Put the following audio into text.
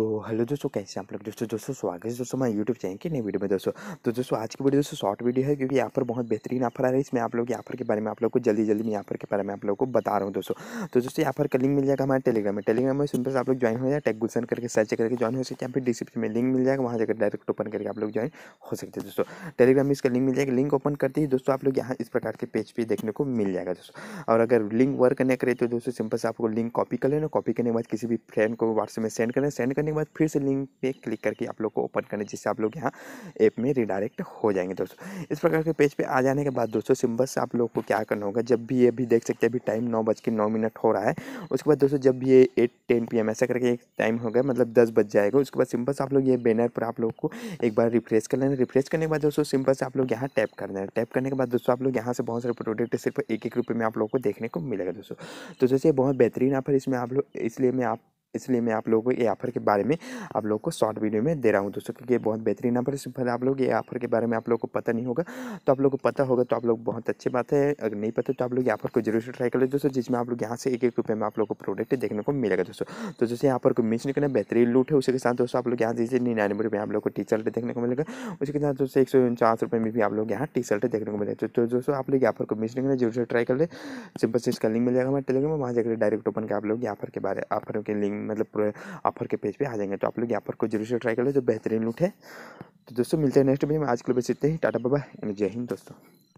तो हेलो दोस्तों कैसे आप लोग दोस्तों दोस्तों स्वागत है दोस्तों मैं यूट्यूब चैनल की नई वीडियो में दोस्तों तो दोस्तों आज की वीडियो दोस्तों शॉर्ट वीडियो है क्योंकि यहाँ पर बहुत बेहतरीन ऑफर आ रही है इसमें आप लोग यहाँ पर के बारे में आप लोग को जल्दी जल्दी मैं पर के बारे में आप लोग को बता रहा हूँ दोस्तों तो दोस्तों यहाँ पर का लिंक मिल जाएगा हमारे टेलीग्राम में टेलीग्राम में सिंपल आप लोग ज्वाइन हो जाए टेक गुलसन करके सर्च करके ज्वाइन हो सकते हैं फिर डिस्क्रिप्शन में लिंक मिल जाएगा वहाँ जाकर डायरेक्ट ओपन करके आप लोग ज्वाइन हो सकते हैं दोस्तों टेलीग्राम में इसका लिंक मिल जाएगा लिंक ओपन करते ही दोस्तों आप लोग यहाँ इस प्रकार के पेज पर देखने को मिल जाएगा दोस्तों और अगर लिंक वर्क नहीं करे तो दोस्तों सिंपल से आपको लिंक कॉपी कर लेना कॉपी करने के बाद किसी भी फ्रेंड को व्हाट्सएप में सेंड करें सेंड करने करने के बाद फिर से लिंक पे क्लिक करके आप लोग को ओपन करना जिससे आप लोग यहाँ ऐप में रिडायरेक्ट हो जाएंगे दोस्तों इस प्रकार के पेज पे आ जाने के बाद दोस्तों सिंबल से आप लोग को क्या करना होगा जब भी ये भी देख सकते हैं अभी टाइम नौ बज के नौ मिनट हो रहा है उसके बाद दोस्तों जब ये एट टेन पी ऐसा करके एक टाइम होगा मतलब दस बज जाएगा उसके बाद सिंपल से आप लोग ये बैनर पर आप लोग को एक बार रिफ्रेश कर लेना रिफ्रेश करने के बाद दोस्तों सिंपल से आप लोग यहाँ टैप कर देना टैप करने के बाद दोस्तों आप लोग यहाँ से बहुत सारे प्रोडक्ट सिर्फ एक एक रुपये में आप लोग को देखने को मिलेगा दोस्तों तो दोस्तों बहुत बेहतरीन आप इसमें आप लोग इसलिए मैं आप इसलिए मैं आप लोगों को ये ऑफर के बारे में आप लोगों को शॉर्ट वीडियो में दे रहा हूँ दोस्तों क्योंकि ये बहुत बेहतरीन ऑफर है फिर आप लोग ये ऑफर के बारे में आप लोग को पता नहीं होगा तो आप लोग को पता होगा तो आप लोग बहुत अच्छी बात है अगर नहीं पता तो आप लोग यहाँ पर को जरूर से ट्राई कर लो दोस्तों जिसमें आप लोग यहाँ से एक एक रुपये में आप लोग को प्रोडक्ट देखने को मिलेगा दोस्तों तो जैसे यहाँ पर मिस नहीं करना बेहतरीन लूट है उसके साथ दोस्तों आप लोग यहाँ जैसे निन्यानवे रुपये आप लोग को टी शर्ट देखने को मिलेगा उसके साथ दोस्तों एक सौ उनचास रुपये में भी आप लोग यहाँ टी शर्ट देखने को मिलेगा तो, तो दोस्तों आप लोग यहाँ पर को मिस नहीं करना जरूर से ट्राई कर ले सिंपल से इसका लिंक मिल जाएगा हमारे टेलीग्राम वहाँ जाकर डायरेक्ट ओपन कर आप लोग यहाँ पर के बारे ऑफर के लिंक मतलब ऑफर के पेज पे आ जाएंगे तो आप लोग ये ऑफर को जरूर से ट्राई कर लो जो बेहतरीन लूट है तो दोस्तों मिलते हैं नेक्स्ट वीडियो में आज के लिए बस इतने ही टाटा बाबा एंड जय हिंद दोस्तों